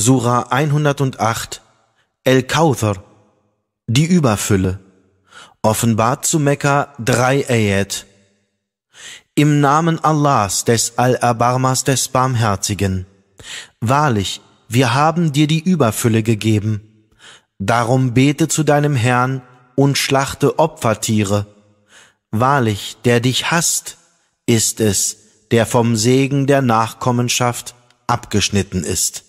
Surah 108 El Kauthar Die Überfülle Offenbart zu Mekka 3 Ayat Im Namen Allahs des Al-Abarmas des Barmherzigen Wahrlich, wir haben dir die Überfülle gegeben. Darum bete zu deinem Herrn und schlachte Opfertiere. Wahrlich, der dich hasst, ist es, der vom Segen der Nachkommenschaft abgeschnitten ist.